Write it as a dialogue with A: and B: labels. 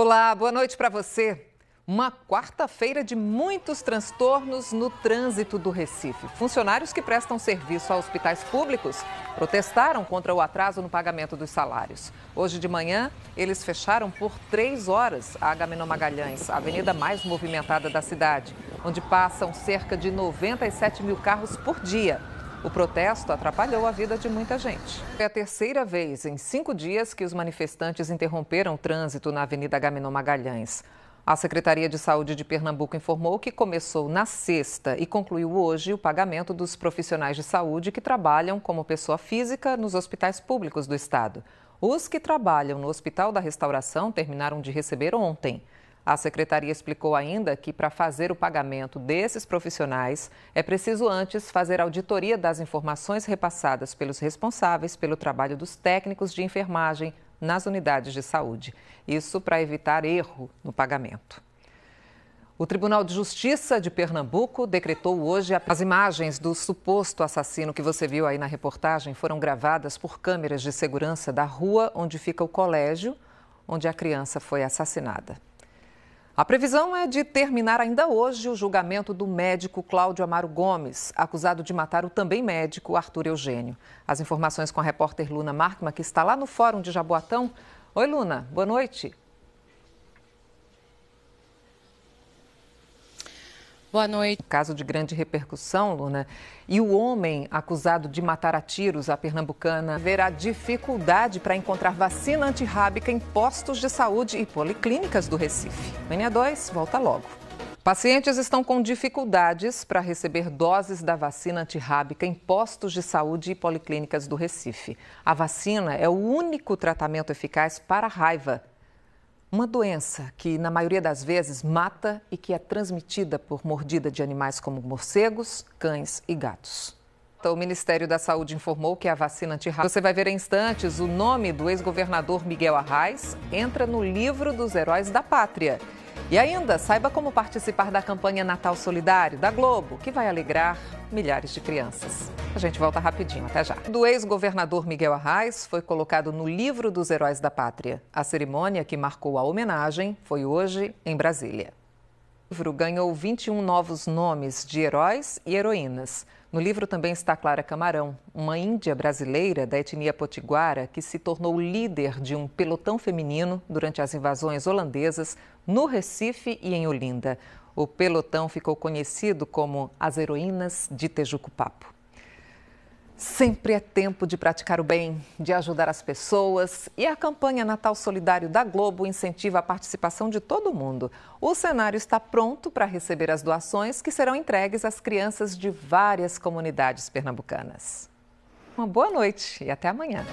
A: Olá, boa noite para você. Uma quarta-feira de muitos transtornos no trânsito do Recife. Funcionários que prestam serviço a hospitais públicos protestaram contra o atraso no pagamento dos salários. Hoje de manhã, eles fecharam por três horas a Agamenon Magalhães, a avenida mais movimentada da cidade, onde passam cerca de 97 mil carros por dia. O protesto atrapalhou a vida de muita gente. É a terceira vez em cinco dias que os manifestantes interromperam o trânsito na Avenida Gaminon Magalhães. A Secretaria de Saúde de Pernambuco informou que começou na sexta e concluiu hoje o pagamento dos profissionais de saúde que trabalham como pessoa física nos hospitais públicos do estado. Os que trabalham no Hospital da Restauração terminaram de receber ontem. A secretaria explicou ainda que, para fazer o pagamento desses profissionais, é preciso antes fazer auditoria das informações repassadas pelos responsáveis pelo trabalho dos técnicos de enfermagem nas unidades de saúde. Isso para evitar erro no pagamento. O Tribunal de Justiça de Pernambuco decretou hoje as imagens do suposto assassino que você viu aí na reportagem foram gravadas por câmeras de segurança da rua onde fica o colégio onde a criança foi assassinada. A previsão é de terminar ainda hoje o julgamento do médico Cláudio Amaro Gomes, acusado de matar o também médico Arthur Eugênio. As informações com a repórter Luna Markman, que está lá no Fórum de Jaboatão. Oi, Luna, boa noite. Boa noite. Caso de grande repercussão, Luna. E o homem acusado de matar a tiros a pernambucana verá dificuldade para encontrar vacina antirrábica em postos de saúde e policlínicas do Recife. Mania 2 volta logo. Pacientes estão com dificuldades para receber doses da vacina antirrábica em postos de saúde e policlínicas do Recife. A vacina é o único tratamento eficaz para a raiva uma doença que, na maioria das vezes, mata e que é transmitida por mordida de animais como morcegos, cães e gatos. Então, o Ministério da Saúde informou que a vacina antirrábica. Você vai ver em instantes o nome do ex-governador Miguel Arraes entra no livro dos heróis da pátria. E ainda, saiba como participar da campanha Natal Solidário da Globo, que vai alegrar milhares de crianças. A gente volta rapidinho, até já. Do ex-governador Miguel Arraes foi colocado no Livro dos Heróis da Pátria. A cerimônia que marcou a homenagem foi hoje em Brasília. O livro ganhou 21 novos nomes de heróis e heroínas. No livro também está Clara Camarão, uma índia brasileira da etnia potiguara que se tornou líder de um pelotão feminino durante as invasões holandesas no Recife e em Olinda. O pelotão ficou conhecido como as Heroínas de Tejucupapo. Sempre é tempo de praticar o bem, de ajudar as pessoas e a campanha Natal Solidário da Globo incentiva a participação de todo mundo. O cenário está pronto para receber as doações que serão entregues às crianças de várias comunidades pernambucanas. Uma boa noite e até amanhã.